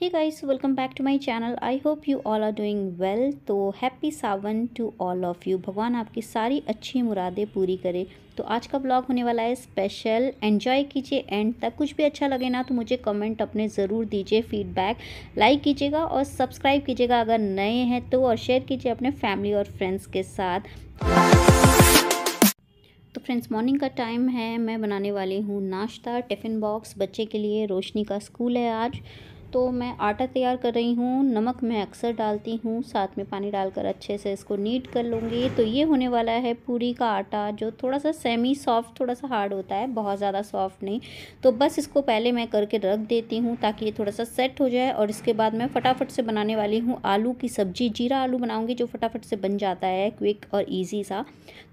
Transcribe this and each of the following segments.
hey guys welcome back to my channel I hope you all are doing well तो happy Sawan to all of you भगवान आपकी सारी अच्छी मुरादें पूरी करे तो आज का ब्लॉग होने वाला है स्पेशल एंजॉय कीजिए एंड तक कुछ भी अच्छा लगे ना तो मुझे कमेंट अपने ज़रूर दीजिए फीडबैक लाइक कीजिएगा और सब्सक्राइब कीजिएगा अगर नए हैं तो और शेयर कीजिए अपने फैमिली और फ्रेंड्स के साथ तो फ्रेंड्स मॉर्निंग का टाइम है मैं बनाने वाली हूँ नाश्ता टिफ़िन बॉक्स बच्चे के लिए रोशनी का स्कूल है आज तो मैं आटा तैयार कर रही हूँ नमक मैं अक्सर डालती हूँ साथ में पानी डालकर अच्छे से इसको नीट कर लूँगी तो ये होने वाला है पूरी का आटा जो थोड़ा सा सेमी सॉफ्ट थोड़ा सा हार्ड होता है बहुत ज़्यादा सॉफ्ट नहीं तो बस इसको पहले मैं करके रख देती हूँ ताकि ये थोड़ा सा सेट हो जाए और इसके बाद मैं फटाफट से बनाने वाली हूँ आलू की सब्ज़ी जीरा आलू बनाऊँगी जो फटाफट से बन जाता है क्विक और ईजी सा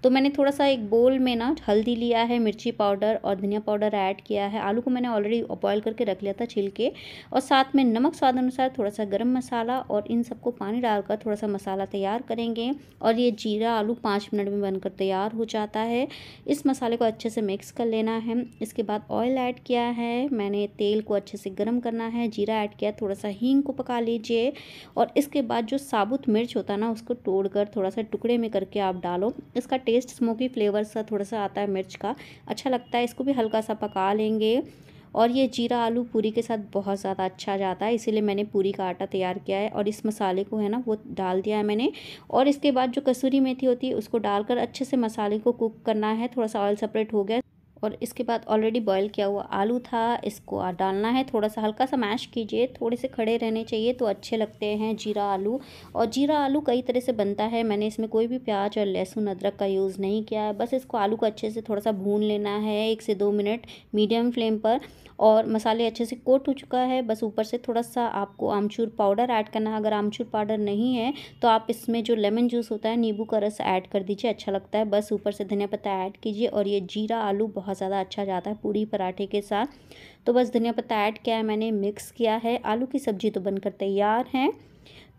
तो मैंने थोड़ा सा एक बोल में ना हल्दी लिया है मिर्ची पाउडर और धनिया पाउडर ऐड किया है आलू को मैंने ऑलरेडी बॉयल करके रख लिया था छिलके और साथ में नमक स्वाद अनुसार थोड़ा सा गरम मसाला और इन सबको पानी डालकर थोड़ा सा मसाला तैयार करेंगे और ये जीरा आलू पाँच मिनट में बनकर तैयार हो जाता है इस मसाले को अच्छे से मिक्स कर लेना है इसके बाद ऑयल ऐड किया है मैंने तेल को अच्छे से गर्म करना है जीरा ऐड किया थोड़ा सा हींग को पका लीजिए और इसके बाद जो साबुत मिर्च होता है ना उसको तोड़ कर थोड़ा सा टुकड़े में करके आप डालो इसका टेस्ट स्मोकी फ्लेवर सा थोड़ा सा आता है मिर्च का अच्छा लगता है इसको भी हल्का सा पका लेंगे और ये जीरा आलू पूरी के साथ बहुत ज़्यादा अच्छा जाता है इसीलिए मैंने पूरी का आटा तैयार किया है और इस मसाले को है ना वो डाल दिया है मैंने और इसके बाद जो कसूरी मेथी होती है उसको डालकर अच्छे से मसाले को कुक करना है थोड़ा सा ऑयल सेपरेट हो गया और इसके बाद ऑलरेडी बॉईल किया हुआ आलू था इसको डालना है थोड़ा सा हल्का सा मैश कीजिए थोड़े से खड़े रहने चाहिए तो अच्छे लगते हैं जीरा आलू और जीरा आलू कई तरह से बनता है मैंने इसमें कोई भी प्याज और लहसुन अदरक का यूज़ नहीं किया है बस इसको आलू को अच्छे से थोड़ा सा भून लेना है एक से दो मिनट मीडियम फ्लेम पर और मसाले अच्छे से कोट हो चुका है बस ऊपर से थोड़ा सा आपको आमचूर पाउडर ऐड करना है अगर आमचूर पाउडर नहीं है तो आप इसमें जो लेमन जूस होता है नींबू का रस ऐड कर दीजिए अच्छा लगता है बस ऊपर से धनिया पत्ता ऐड कीजिए और ये जीरा आलू बहुत बहुत ज़्यादा अच्छा जाता है पूरी पराठे के साथ तो बस धनिया पत्ता ऐड किया है मैंने मिक्स किया है आलू की सब्ज़ी तो बनकर तैयार है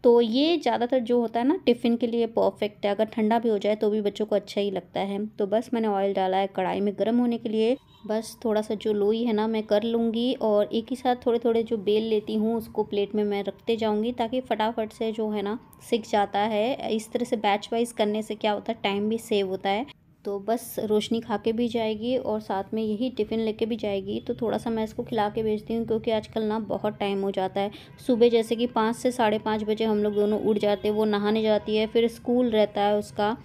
तो ये ज़्यादातर जो होता है ना टिफ़िन के लिए परफेक्ट है अगर ठंडा भी हो जाए तो भी बच्चों को अच्छा ही लगता है तो बस मैंने ऑयल डाला है कढ़ाई में गर्म होने के लिए बस थोड़ा सा जो लोई है ना मैं कर लूँगी और एक ही साथ थोड़े थोड़े जो बेल लेती हूँ उसको प्लेट में मैं रखते जाऊँगी ताकि फटाफट से जो है ना सीख जाता है इस तरह से बैच वाइज करने से क्या होता है टाइम भी सेव होता है तो बस रोशनी खा के भी जाएगी और साथ में यही टिफ़िन लेके भी जाएगी तो थोड़ा सा मैं इसको खिला के भेजती हूँ क्योंकि आजकल ना बहुत टाइम हो जाता है सुबह जैसे कि पाँच से साढ़े पाँच बजे हम लोग दोनों उठ जाते हैं वो नहाने जाती है फिर स्कूल रहता है उसका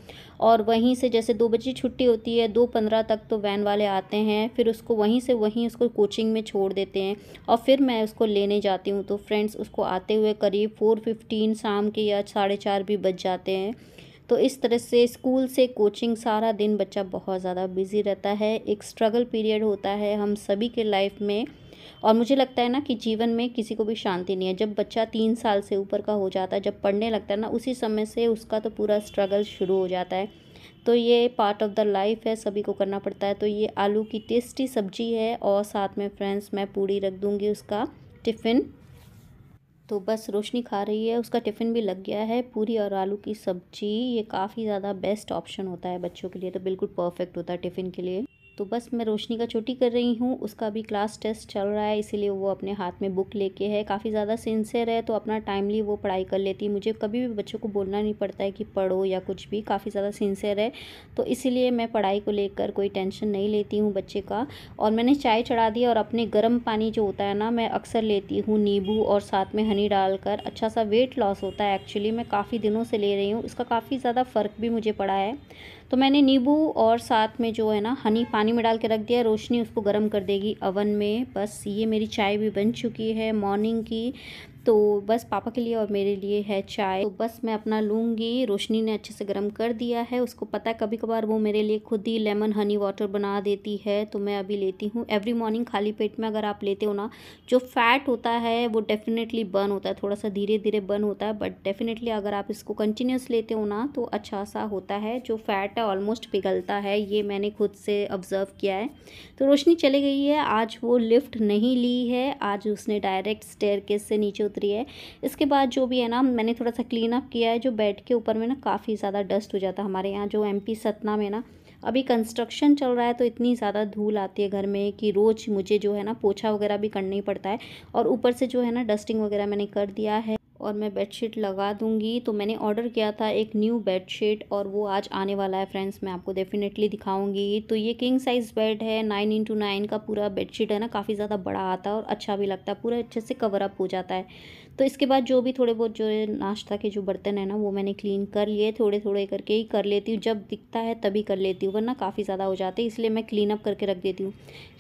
और वहीं से जैसे दो बजे छुट्टी होती है दो पंद्रह तक तो वैन वाले आते हैं फिर उसको वहीं से वहीं उसको कोचिंग में छोड़ देते हैं और फिर मैं उसको लेने जाती हूँ तो फ्रेंड्स उसको आते हुए करीब फ़ोर फिफ्टीन शाम के या साढ़े चार भी बज जाते हैं तो इस तरह से स्कूल से कोचिंग सारा दिन बच्चा बहुत ज़्यादा बिजी रहता है एक स्ट्रगल पीरियड होता है हम सभी के लाइफ में और मुझे लगता है ना कि जीवन में किसी को भी शांति नहीं है जब बच्चा तीन साल से ऊपर का हो जाता है जब पढ़ने लगता है ना उसी समय से उसका तो पूरा स्ट्रगल शुरू हो जाता है तो ये पार्ट ऑफ द लाइफ है सभी को करना पड़ता है तो ये आलू की टेस्टी सब्जी है और साथ में फ्रेंड्स मैं पूड़ी रख दूँगी उसका टिफ़िन तो बस रोशनी खा रही है उसका टिफ़िन भी लग गया है पूरी और आलू की सब्ज़ी ये काफ़ी ज़्यादा बेस्ट ऑप्शन होता है बच्चों के लिए तो बिल्कुल परफेक्ट होता है टिफ़िन के लिए तो बस मैं रोशनी का छोटी कर रही हूँ उसका भी क्लास टेस्ट चल रहा है इसीलिए वो अपने हाथ में बुक लेके है काफ़ी ज़्यादा सिंसियर है तो अपना टाइमली वो पढ़ाई कर लेती है मुझे कभी भी बच्चों को बोलना नहीं पड़ता है कि पढ़ो या कुछ भी काफ़ी ज़्यादा सिंसियर है तो इसीलिए मैं पढ़ाई को लेकर कोई टेंशन नहीं लेती हूँ बच्चे का और मैंने चाय चढ़ा दी और अपने गर्म पानी जो होता है ना मैं अक्सर लेती हूँ नींबू और साथ में हनी डालकर अच्छा सा वेट लॉस होता है एक्चुअली मैं काफ़ी दिनों से ले रही हूँ उसका काफ़ी ज़्यादा फ़र्क भी मुझे पड़ा है तो मैंने नींबू और साथ में जो है ना हनी पानी में डाल के रख दिया रोशनी उसको गर्म कर देगी अवन में बस ये मेरी चाय भी बन चुकी है मॉर्निंग की तो बस पापा के लिए और मेरे लिए है चाय तो बस मैं अपना लूँगी रोशनी ने अच्छे से गर्म कर दिया है उसको पता है कभी कभार वो मेरे लिए खुद ही लेमन हनी वाटर बना देती है तो मैं अभी लेती हूँ एवरी मॉर्निंग खाली पेट में अगर आप लेते हो ना जो फैट होता है वो डेफिनेटली बर्न होता है थोड़ा सा धीरे धीरे बर्न होता है बट डेफिनेटली अगर आप इसको कंटिन्यूस लेते हो ना तो अच्छा सा होता है जो फैट है ऑलमोस्ट पिघलता है ये मैंने खुद से ऑब्ज़र्व किया है तो रोशनी चली गई है आज वो लिफ्ट नहीं ली है आज उसने डायरेक्ट स्टेयर से नीचे उतर उतरी है इसके बाद जो भी है ना मैंने थोड़ा सा क्लीन अप किया है जो बेड के ऊपर में ना काफ़ी ज़्यादा डस्ट हो जाता है हमारे यहाँ जो एम सतना में ना अभी कंस्ट्रक्शन चल रहा है तो इतनी ज़्यादा धूल आती है घर में कि रोज़ मुझे जो है ना पोछा वगैरह भी करना ही पड़ता है और ऊपर से जो है ना डस्टिंग वगैरह मैंने कर दिया है और मैं बेडशीट लगा दूंगी तो मैंने ऑर्डर किया था एक न्यू बेडशीट और वो आज आने वाला है फ्रेंड्स मैं आपको डेफिनेटली दिखाऊंगी तो ये किंग साइज़ बेड है नाइन इंटू नाइन का पूरा बेडशीट है ना काफ़ी ज़्यादा बड़ा आता है और अच्छा भी लगता है पूरा अच्छे से कवर अप हो जाता है तो इसके बाद जो भी थोड़े बहुत जो नाश्ता के जो बर्तन है ना वो मैंने क्लीन कर लिए थोड़े थोड़े करके ही कर लेती हूँ जब दिखता है तभी कर लेती हूँ वरना काफ़ी ज़्यादा हो जाते हैं इसलिए मैं क्लीन अप करके रख देती हूँ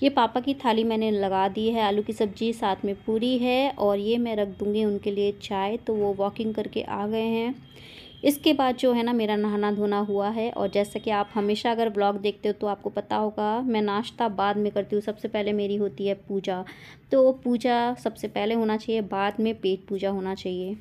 ये पापा की थाली मैंने लगा दी है आलू की सब्ज़ी साथ में पूरी है और ये मैं रख दूँगी उनके लिए चाय आए तो वो वॉकिंग करके आ गए हैं इसके बाद जो है ना मेरा नहाना धोना हुआ है और जैसा कि आप हमेशा अगर ब्लॉग देखते हो तो आपको पता होगा मैं नाश्ता बाद में करती हूँ सबसे पहले मेरी होती है पूजा तो पूजा सबसे पहले होना चाहिए बाद में पेट पूजा होना चाहिए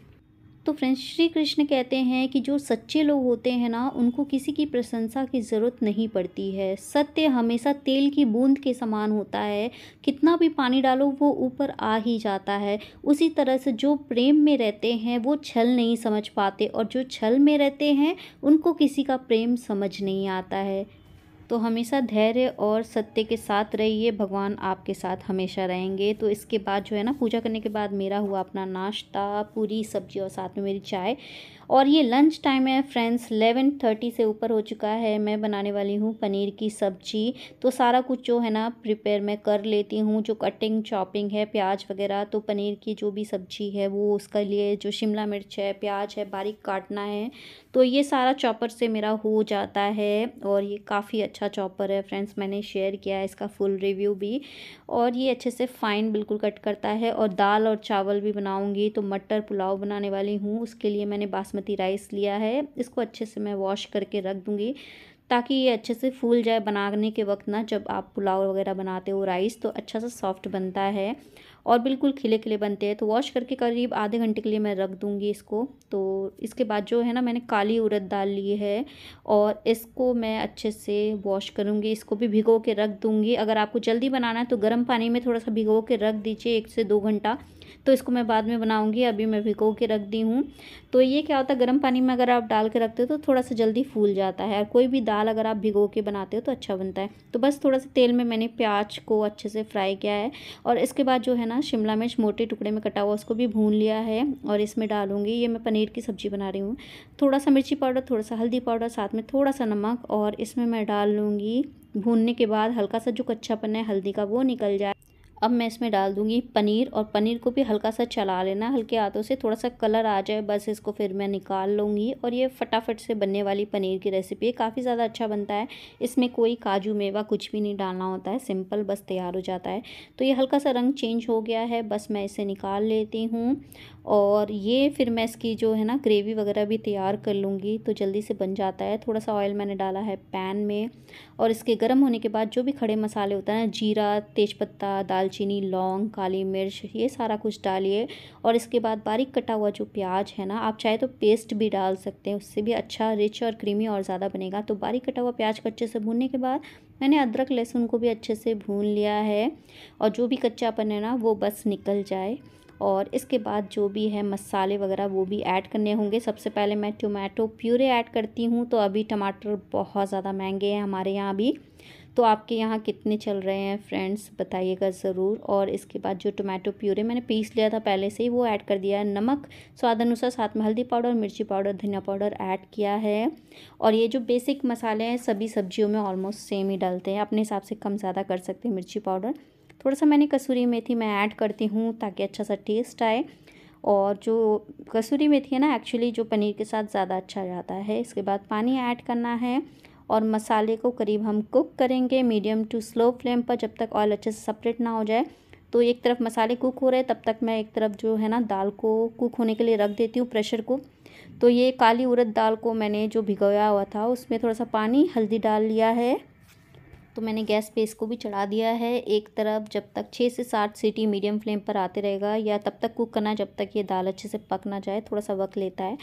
तो फ्रेंड्स श्री कृष्ण कहते हैं कि जो सच्चे लोग होते हैं ना उनको किसी की प्रशंसा की ज़रूरत नहीं पड़ती है सत्य हमेशा तेल की बूंद के समान होता है कितना भी पानी डालो वो ऊपर आ ही जाता है उसी तरह से जो प्रेम में रहते हैं वो छल नहीं समझ पाते और जो छल में रहते हैं उनको किसी का प्रेम समझ नहीं आता है तो हमेशा धैर्य और सत्य के साथ रहिए भगवान आपके साथ हमेशा रहेंगे तो इसके बाद जो है ना पूजा करने के बाद मेरा हुआ अपना नाश्ता पूरी सब्जी और साथ में मेरी चाय और ये लंच टाइम है फ्रेंड्स एलेवन थर्टी से ऊपर हो चुका है मैं बनाने वाली हूँ पनीर की सब्जी तो सारा कुछ जो है ना प्रिपेयर मैं कर लेती हूँ जो कटिंग चॉपिंग है प्याज वगैरह तो पनीर की जो भी सब्जी है वो उसके लिए जो शिमला मिर्च है प्याज है बारीक काटना है तो ये सारा चॉपर से मेरा हो जाता है और ये काफ़ी अच्छा चॉपर है फ्रेंड्स मैंने शेयर किया है इसका फुल रिव्यू भी और ये अच्छे से फाइन बिल्कुल कट करता है और दाल और चावल भी बनाऊँगी तो मटर पुलाव बनाने वाली हूँ उसके लिए मैंने बासमती बासमती राइस लिया है इसको अच्छे से मैं वॉश करके रख दूँगी ताकि ये अच्छे से फूल जाए बनाने के वक्त ना जब आप पुलाव वगैरह बनाते हो राइस तो अच्छा सा सॉफ्ट बनता है और बिल्कुल खिले खिले बनते हैं तो वॉश करके करीब आधे घंटे के लिए मैं रख दूँगी इसको तो इसके बाद जो है ना मैंने काली उड़द दाल ली है और इसको मैं अच्छे से वॉश करूँगी इसको भी भिगो के रख दूँगी अगर आपको जल्दी बनाना है तो गर्म पानी में थोड़ा सा भिगो के रख दीजिए एक से दो घंटा तो इसको मैं बाद में बनाऊँगी अभी मैं भिगो के रख दी हूँ तो ये क्या होता है गर्म पानी में अगर आप डाल के रखते हो तो थोड़ा सा जल्दी फूल जाता है और कोई भी दाल अगर आप भिगो के बनाते हो तो अच्छा बनता है तो बस थोड़ा सा तेल में मैंने प्याज को अच्छे से फ्राई किया है और इसके बाद जो है ना शिमला मिर्च मोटे टुकड़े में कटा हुआ उसको भी भून लिया है और इसमें डालूंगी ये मैं पनीर की सब्ज़ी बना रही हूँ थोड़ा सा मिर्ची पाउडर थोड़ा सा हल्दी पाउडर साथ में थोड़ा सा नमक और इसमें मैं डाल लूँगी भूनने के बाद हल्का सा जो कच्चापन है हल्दी का वो निकल जाए अब मैं इसमें डाल दूँगी पनीर और पनीर को भी हल्का सा चला लेना हल्के हाथों से थोड़ा सा कलर आ जाए बस इसको फिर मैं निकाल लूँगी और ये फटाफट से बनने वाली पनीर की रेसिपी है काफ़ी ज़्यादा अच्छा बनता है इसमें कोई काजू मेवा कुछ भी नहीं डालना होता है सिंपल बस तैयार हो जाता है तो ये हल्का सा रंग चेंज हो गया है बस मैं इसे निकाल लेती हूँ और ये फिर मैं इसकी जो है ना ग्रेवी वगैरह भी तैयार कर लूँगी तो जल्दी से बन जाता है थोड़ा सा ऑयल मैंने डाला है पैन में और इसके गर्म होने के बाद जो भी खड़े मसाले होते हैं ना जीरा तेज़पत्ता दालचीनी लौंग काली मिर्च ये सारा कुछ डालिए और इसके बाद बारीक कटा हुआ जो प्याज है ना आप चाहे तो पेस्ट भी डाल सकते हैं उससे भी अच्छा रिच और क्रीमी और ज़्यादा बनेगा तो बारीक कटा हुआ प्याज को अच्छे से भूनने के बाद मैंने अदरक लहसुन को भी अच्छे से भून लिया है और जो भी कच्चापन है ना वो बस निकल जाए और इसके बाद जो भी है मसाले वगैरह वो भी ऐड करने होंगे सबसे पहले मैं टोमेटो प्यूरे ऐड करती हूँ तो अभी टमाटर बहुत ज़्यादा महंगे हैं हमारे यहाँ अभी तो आपके यहाँ कितने चल रहे हैं फ्रेंड्स बताइएगा ज़रूर और इसके बाद जो टोमेटो प्यूरे मैंने पीस लिया था पहले से ही वो ऐड कर दिया है नमक स्वाद अनुसार साथ में हल्दी पाउडर मिर्ची पाउडर धनिया पाउडर ऐड किया है और ये जो बेसिक मसाले हैं सभी सब्जियों में ऑलमोस्ट सेम ही डालते हैं अपने हिसाब से कम ज़्यादा कर सकते हैं मिर्ची पाउडर थोड़ा सा मैंने कसूरी मेथी मैं ऐड करती हूँ ताकि अच्छा सा टेस्ट आए और जो कसूरी मेथी है ना एक्चुअली जो पनीर के साथ ज़्यादा अच्छा जाता है इसके बाद पानी ऐड करना है और मसाले को करीब हम कुक करेंगे मीडियम टू स्लो फ्लेम पर जब तक ऑयल अच्छे से सेपरेट ना हो जाए तो एक तरफ मसाले कुक हो रहे तब तक मैं एक तरफ जो है ना दाल को कुक होने के लिए रख देती हूँ प्रेशर को तो ये काली उड़द दाल को मैंने जो भिगोया हुआ था उसमें थोड़ा सा पानी हल्दी डाल लिया है तो मैंने गैस पे इसको भी चढ़ा दिया है एक तरफ जब तक छः से सात सीटी मीडियम फ्लेम पर आते रहेगा या तब तक कुक करना जब तक ये दाल अच्छे से पक ना जाए थोड़ा सा वक्त लेता है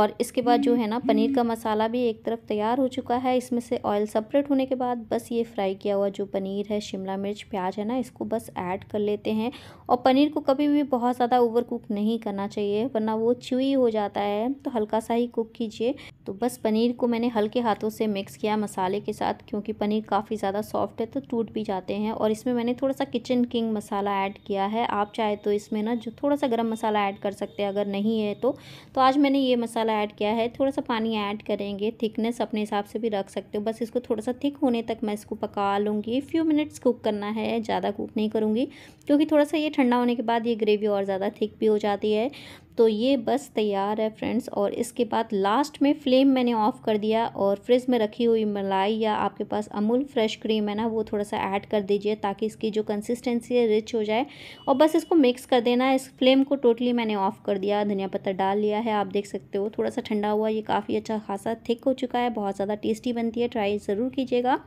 और इसके बाद जो है ना पनीर का मसाला भी एक तरफ तैयार हो चुका है इसमें से ऑयल सेपरेट होने के बाद बस ये फ्राई किया हुआ जो पनीर है शिमला मिर्च प्याज है ना इसको बस ऐड कर लेते हैं और पनीर को कभी भी बहुत ज़्यादा ओवर कुक नहीं करना चाहिए वरना वो च्यूई हो जाता है तो हल्का सा ही कुक कीजिए तो बस पनीर को मैंने हल्के हाथों से मिक्स किया मसाले के साथ क्योंकि पनीर काफ़ी ज़्यादा ज़्यादा सॉफ्ट है तो टूट भी जाते हैं और इसमें मैंने थोड़ा सा किचन किंग मसाला ऐड किया है आप चाहे तो इसमें ना जो थोड़ा सा गर्म मसाला ऐड कर सकते हैं अगर नहीं है तो तो आज मैंने ये मसाला ऐड किया है थोड़ा सा पानी ऐड करेंगे थिकनेस अपने हिसाब से भी रख सकते हो बस इसको थोड़ा सा थिक होने तक मैं इसको पका लूँगी फ्यू मिनट्स कुक करना है ज़्यादा कुक नहीं करूँगी क्योंकि थोड़ा सा ये ठंडा होने के बाद ये ग्रेवी और ज़्यादा थिक भी हो जाती है तो ये बस तैयार है फ्रेंड्स और इसके बाद लास्ट में फ्लेम मैंने ऑफ़ कर दिया और फ्रिज में रखी हुई मलाई या आपके पास अमूल फ्रेश क्रीम है ना वो थोड़ा सा ऐड कर दीजिए ताकि इसकी जो कंसिस्टेंसी है रिच हो जाए और बस इसको मिक्स कर देना इस फ्लेम को टोटली मैंने ऑफ़ कर दिया धनिया पत्ता डाल लिया है आप देख सकते हो थोड़ा सा ठंडा हुआ ये काफ़ी अच्छा खासा थिक हो चुका है बहुत ज़्यादा टेस्टी बनती है ट्राई ज़रूर कीजिएगा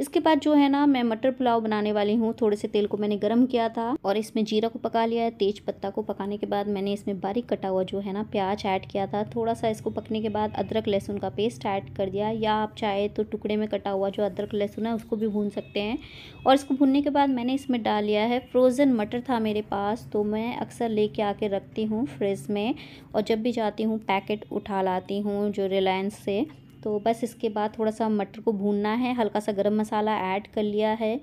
इसके बाद जो है ना मैं मटर पुलाव बनाने वाली हूँ थोड़े से तेल को मैंने गर्म किया था और इसमें जीरा को पका लिया है तेज पत्ता को पकाने के बाद मैंने इसमें बारीक कटा हुआ जो है ना प्याज ऐड किया था थोड़ा सा इसको पकने के बाद अदरक लहसुन का पेस्ट ऐड कर दिया या आप चाहे तो टुकड़े में कटा हुआ जो अदरक लहसुन है उसको भी भून सकते हैं और इसको भूनने के बाद मैंने इसमें डाल लिया है फ्रोज़न मटर था मेरे पास तो मैं अक्सर लेके आके रखती हूँ फ्रिज में और जब भी जाती हूँ पैकेट उठा लाती हूँ जो रिलायंस से तो बस इसके बाद थोड़ा सा मटर को भूनना है हल्का सा गरम मसाला ऐड कर लिया है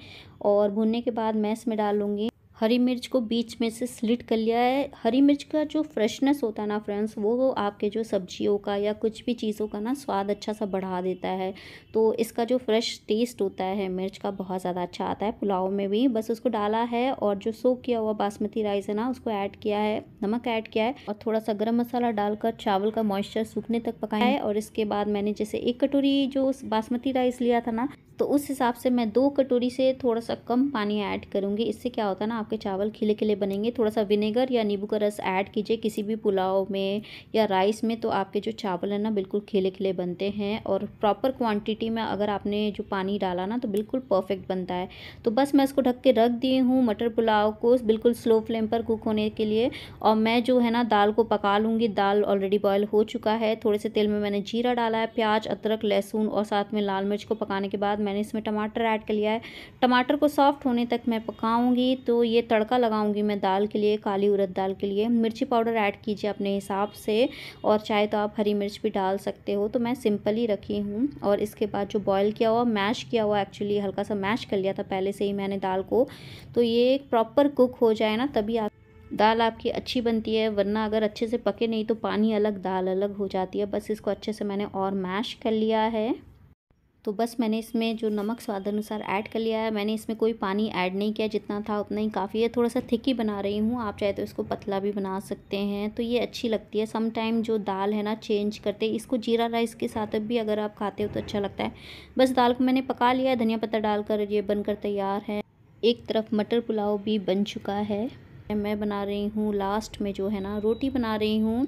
और भूनने के बाद मैं इसमें डालूँगी हरी मिर्च को बीच में से स्लिट कर लिया है हरी मिर्च का जो फ्रेशनेस होता है ना फ्रेंड्स वो आपके जो सब्जियों का या कुछ भी चीज़ों का ना स्वाद अच्छा सा बढ़ा देता है तो इसका जो फ्रेश टेस्ट होता है मिर्च का बहुत ज़्यादा अच्छा आता है पुलाव में भी बस उसको डाला है और जो सो किया हुआ बासमती राइस है ना उसको ऐड किया है नमक ऐड किया है और थोड़ा सा गर्म मसाला डालकर चावल का मॉइस्चर सूखने तक पकाया है और इसके बाद मैंने जैसे एक कटोरी जो बासमती राइस लिया था ना तो उस हिसाब से मैं दो कटोरी से थोड़ा सा कम पानी ऐड करूँगी इससे क्या होता है ना आपके चावल खिले खिले बनेंगे थोड़ा सा विनेगर या नींबू का रस ऐड कीजिए किसी भी पुलाव में या राइस में तो आपके जो चावल है ना बिल्कुल खिले खिले बनते हैं और प्रॉपर क्वान्टिटी में अगर आपने जो पानी डाला ना तो बिल्कुल परफेक्ट बनता है तो बस मैं इसको ढक के रख दी हूँ मटर पुलाव को बिल्कुल स्लो फ्लेम पर कुक होने के लिए और मैं जो है ना दाल को पका लूँगी दाल ऑलरेडी बॉयल हो चुका है थोड़े से तेल में मैंने जीरा डाला है प्याज अदरक लहसुन और साथ में लाल मिर्च को पकाने के बाद मैं मैंने इसमें टमाटर ऐड कर लिया है टमाटर को सॉफ्ट होने तक मैं पकाऊंगी तो ये तड़का लगाऊंगी मैं दाल के लिए काली उड़द दाल के लिए मिर्ची पाउडर ऐड कीजिए अपने हिसाब से और चाहे तो आप हरी मिर्च भी डाल सकते हो तो मैं सिंपल ही रखी हूँ और इसके बाद जो बॉयल किया हुआ मैश किया हुआ एक्चुअली हल्का सा मैश कर लिया था पहले से ही मैंने दाल को तो ये प्रॉपर कुक हो जाए ना तभी आप दाल आपकी अच्छी बनती है वरना अगर अच्छे से पके नहीं तो पानी अलग दाल अलग हो जाती है बस इसको अच्छे से मैंने और मैश कर लिया है तो बस मैंने इसमें जो नमक स्वाद अनुसार ऐड कर लिया है मैंने इसमें कोई पानी ऐड नहीं किया जितना था उतना ही काफ़ी है थोड़ा सा थिक ही बना रही हूँ आप चाहे तो इसको पतला भी बना सकते हैं तो ये अच्छी लगती है समटाइम जो दाल है ना चेंज करते इसको जीरा राइस के साथ भी अगर आप खाते हो तो अच्छा लगता है बस दाल को मैंने पका लिया है धनिया पत्ता डालकर ये बनकर तैयार है एक तरफ मटर पुलाव भी बन चुका है मैं बना रही हूँ लास्ट में जो है ना रोटी बना रही हूँ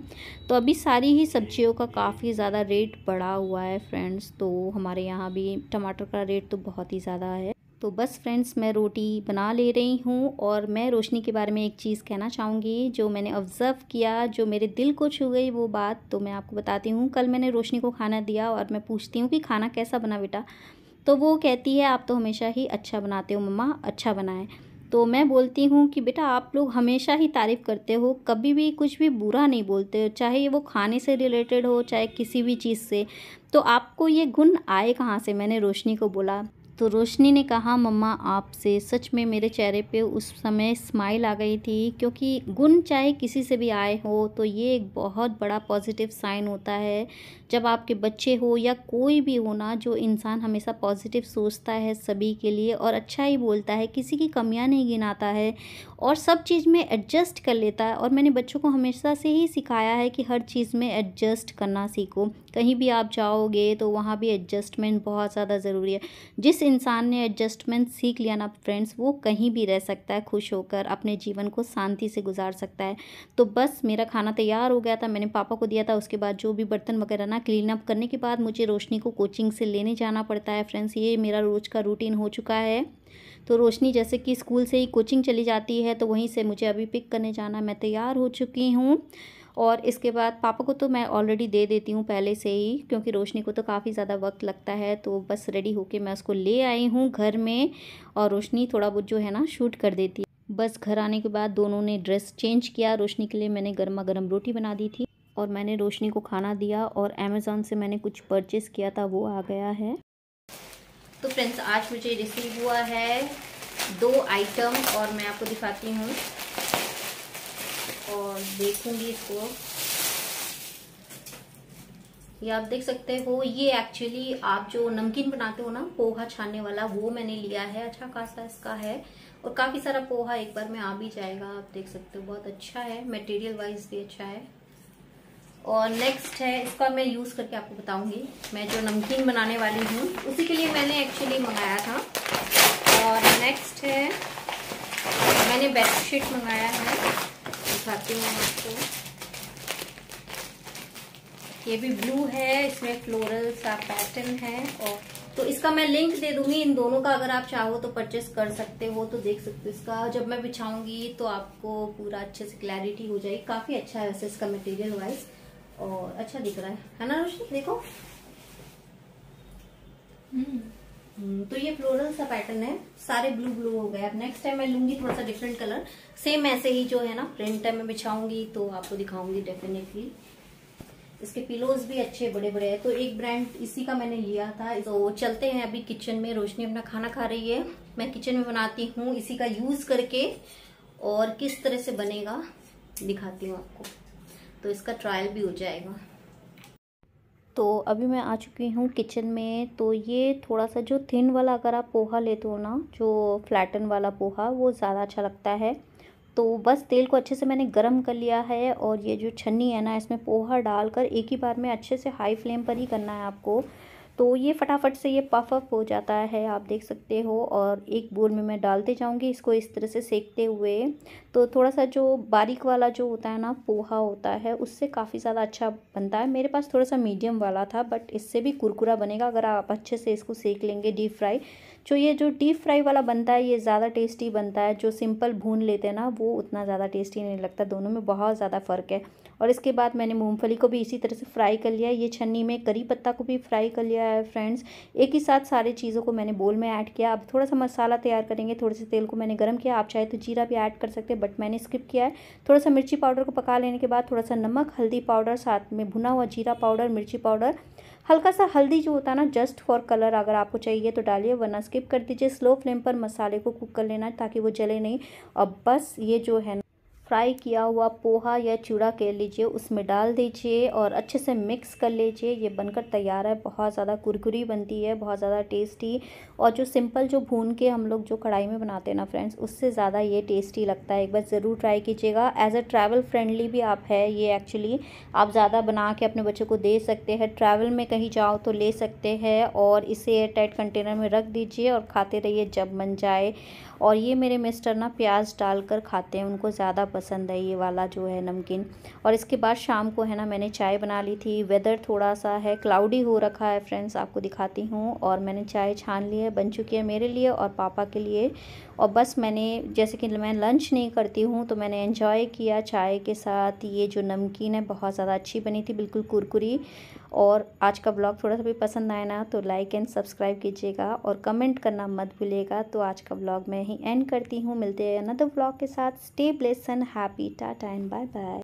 तो अभी सारी ही सब्जियों का काफ़ी ज़्यादा रेट बढ़ा हुआ है फ्रेंड्स तो हमारे यहाँ भी टमाटर का रेट तो बहुत ही ज़्यादा है तो बस फ्रेंड्स मैं रोटी बना ले रही हूँ और मैं रोशनी के बारे में एक चीज़ कहना चाहूँगी जो मैंने ऑब्ज़र्व किया जो मेरे दिल को छू गई वो बात तो मैं आपको बताती हूँ कल मैंने रोशनी को खाना दिया और मैं पूछती हूँ कि खाना कैसा बना बेटा तो वो कहती है आप तो हमेशा ही अच्छा बनाते हो मम्मा अच्छा बनाएं तो मैं बोलती हूँ कि बेटा आप लोग हमेशा ही तारीफ़ करते हो कभी भी कुछ भी बुरा नहीं बोलते हो चाहे वो खाने से रिलेटेड हो चाहे किसी भी चीज़ से तो आपको ये गुण आए कहाँ से मैंने रोशनी को बोला तो रोशनी ने कहा मम्मा आपसे सच में मेरे चेहरे पे उस समय स्माइल आ गई थी क्योंकि गुण चाहे किसी से भी आए हो तो ये एक बहुत बड़ा पॉजिटिव साइन होता है जब आपके बच्चे हो या कोई भी हो ना जो इंसान हमेशा पॉजिटिव सोचता है सभी के लिए और अच्छा ही बोलता है किसी की कमियाँ नहीं गिनाता है और सब चीज़ में एडजस्ट कर लेता है और मैंने बच्चों को हमेशा से ही सिखाया है कि हर चीज़ में एडजस्ट करना सीखो कहीं भी आप जाओगे तो वहाँ भी एडजस्टमेंट बहुत ज़्यादा ज़रूरी है जिस इंसान ने एडजस्टमेंट सीख लिया ना फ्रेंड्स वो कहीं भी रह सकता है खुश होकर अपने जीवन को शांति से गुजार सकता है तो बस मेरा खाना तैयार हो गया था मैंने पापा को दिया था उसके बाद जो भी बर्तन वगैरह ना क्लीन अप करने के बाद मुझे रोशनी को कोचिंग से लेने जाना पड़ता है फ्रेंड्स ये मेरा रोज़ का रूटीन हो चुका है तो रोशनी जैसे कि स्कूल से ही कोचिंग चली जाती है तो वहीं से मुझे अभी पिक करने जाना मैं तैयार हो चुकी हूँ और इसके बाद पापा को तो मैं ऑलरेडी दे देती हूँ पहले से ही क्योंकि रोशनी को तो काफ़ी ज़्यादा वक्त लगता है तो बस रेडी होके मैं उसको ले आई हूँ घर में और रोशनी थोड़ा बहुत जो है ना शूट कर देती है बस घर आने के बाद दोनों ने ड्रेस चेंज किया रोशनी के लिए मैंने गर्मा गर्म रोटी बना दी थी और मैंने रोशनी को खाना दिया और अमेज़ोन से मैंने कुछ परचेस किया था वो आ गया है तो फ्रेंड्स आज मुझे रिसीव हुआ है दो आइटम और मैं आपको दिखाती हूँ और देखूंगी इसको ये आप देख सकते हो ये एक्चुअली आप जो नमकीन बनाते हो ना पोहा छानने वाला वो मैंने लिया है अच्छा खासा इसका है और काफ़ी सारा पोहा एक बार में आ भी जाएगा आप देख सकते हो बहुत अच्छा है मटेरियल वाइज भी अच्छा है और नेक्स्ट है इसका मैं यूज़ करके आपको बताऊंगी मैं जो नमकीन बनाने वाली हूँ उसी के लिए मैंने एक्चुअली मंगाया था और नेक्स्ट है मैंने बेडशीट मंगाया है दिखाती हूँ आपको ये भी ब्लू है इसमें फ्लोरल सा पैटर्न है और तो इसका मैं लिंक दे दूंगी इन दोनों का अगर आप चाहो तो परचेस कर सकते हो तो देख सकते हो इसका जब मैं बिछाऊंगी तो आपको पूरा अच्छे से क्लैरिटी हो जाएगी काफी अच्छा है वैसे इसका मटेरियल वाइज और अच्छा दिख रहा है है ना रोशनी देखो हम्म हम्म, तो ये फ्लोरल सा पैटर्न है सारे ब्लू ब्लू हो गए अब नेक्स्ट टाइम मैं लूंगी थोड़ा सा डिफरेंट कलर सेम ऐसे ही जो है ना प्रिंट टाइम में बिछाऊंगी तो आपको दिखाऊंगी डेफिनेटली इसके पिलोज भी अच्छे बड़े बड़े हैं तो एक ब्रांड इसी का मैंने लिया था तो चलते हैं अभी किचन में रोशनी अपना खाना खा रही है मैं किचन में बनाती हूँ इसी का यूज करके और किस तरह से बनेगा दिखाती हूँ आपको तो इसका ट्रायल भी हो जाएगा तो अभी मैं आ चुकी हूँ किचन में तो ये थोड़ा सा जो थिन वाला अगर आप पोहा लेते हो ना जो फ्लैटन वाला पोहा वो ज़्यादा अच्छा लगता है तो बस तेल को अच्छे से मैंने गरम कर लिया है और ये जो छन्नी है ना इसमें पोहा डालकर एक ही बार में अच्छे से हाई फ्लेम पर ही करना है आपको तो ये फटाफट से ये पफ अप हो जाता है आप देख सकते हो और एक बोल में मैं डालते जाऊंगी इसको इस तरह से सेकते हुए तो थोड़ा सा जो बारीक वाला जो होता है ना पोहा होता है उससे काफ़ी ज़्यादा अच्छा बनता है मेरे पास थोड़ा सा मीडियम वाला था बट इससे भी कुरकुरा बनेगा अगर आप अच्छे से इसको सेक लेंगे डीप फ्राई जो ये जो डीप फ्राई वाला बनता है ये ज़्यादा टेस्टी बनता है जो सिंपल भून लेते हैं ना वो उतना ज़्यादा टेस्टी नहीं लगता दोनों में बहुत ज़्यादा फ़र्क है और इसके बाद मैंने मूँगफली को भी इसी तरह से फ्राई कर लिया ये छन्नी में करी पत्ता को भी फ्राई कर लिया है फ्रेंड्स एक ही साथ सारे चीज़ों को मैंने बोल में ऐड किया अब थोड़ा सा मसाला तैयार करेंगे थोड़े से तेल को मैंने गर्म किया आप चाहे तो जीरा भी ऐड कर सकते बट मैंने स्किप किया है थोड़ा सा मिर्ची पाउडर को पका लेने के बाद थोड़ा सा नमक हल्दी पाउडर साथ में भुना हुआ जीरा पाउडर मिर्ची पाउडर हल्का सा हल्दी जो होता है ना जस्ट फॉर कलर अगर आपको चाहिए तो डालिए वरना स्किप कर दीजिए स्लो फ्लेम पर मसाले को कुक कर लेना ताकि वो जले नहीं अब बस ये जो है फ्राई किया हुआ पोहा या चूड़ा कह लीजिए उसमें डाल दीजिए और अच्छे से मिक्स कर लीजिए ये बनकर तैयार है बहुत ज़्यादा कुरकुरी बनती है बहुत ज़्यादा टेस्टी और जो सिंपल जो भून के हम लोग जो कढ़ाई में बनाते हैं ना फ्रेंड्स उससे ज़्यादा ये टेस्टी लगता है एक बार ज़रूर ट्राई कीजिएगा एज अ ट्रैवल फ्रेंडली भी आप है ये एक्चुअली आप ज़्यादा बना के अपने बच्चों को दे सकते हैं ट्रैवल में कहीं जाओ तो ले सकते हैं और इसे एयर टाइट कंटेनर में रख दीजिए और खाते रहिए जब मन जाए और ये मेरे मिस्टर ना प्याज डाल कर खाते हैं उनको ज़्यादा पसंद है ये वाला जो है नमकीन और इसके बाद शाम को है ना मैंने चाय बना ली थी वेदर थोड़ा सा है क्लाउडी हो रखा है फ्रेंड्स आपको दिखाती हूँ और मैंने चाय छान ली है बन चुकी है मेरे लिए और पापा के लिए और बस मैंने जैसे कि मैं लंच नहीं करती हूँ तो मैंने इन्जॉय किया चाय के साथ ये जो नमकीन है बहुत ज़्यादा अच्छी बनी थी बिल्कुल कुरकुरी और आज का ब्लॉग थोड़ा सा भी पसंद आए ना तो लाइक एंड सब्सक्राइब कीजिएगा और कमेंट करना मत भूलिएगा तो आज का ब्लॉग मैं ही एंड करती हूँ मिलते हैं अनदर ब्लॉग के साथ stay bless and happy tata and bye bye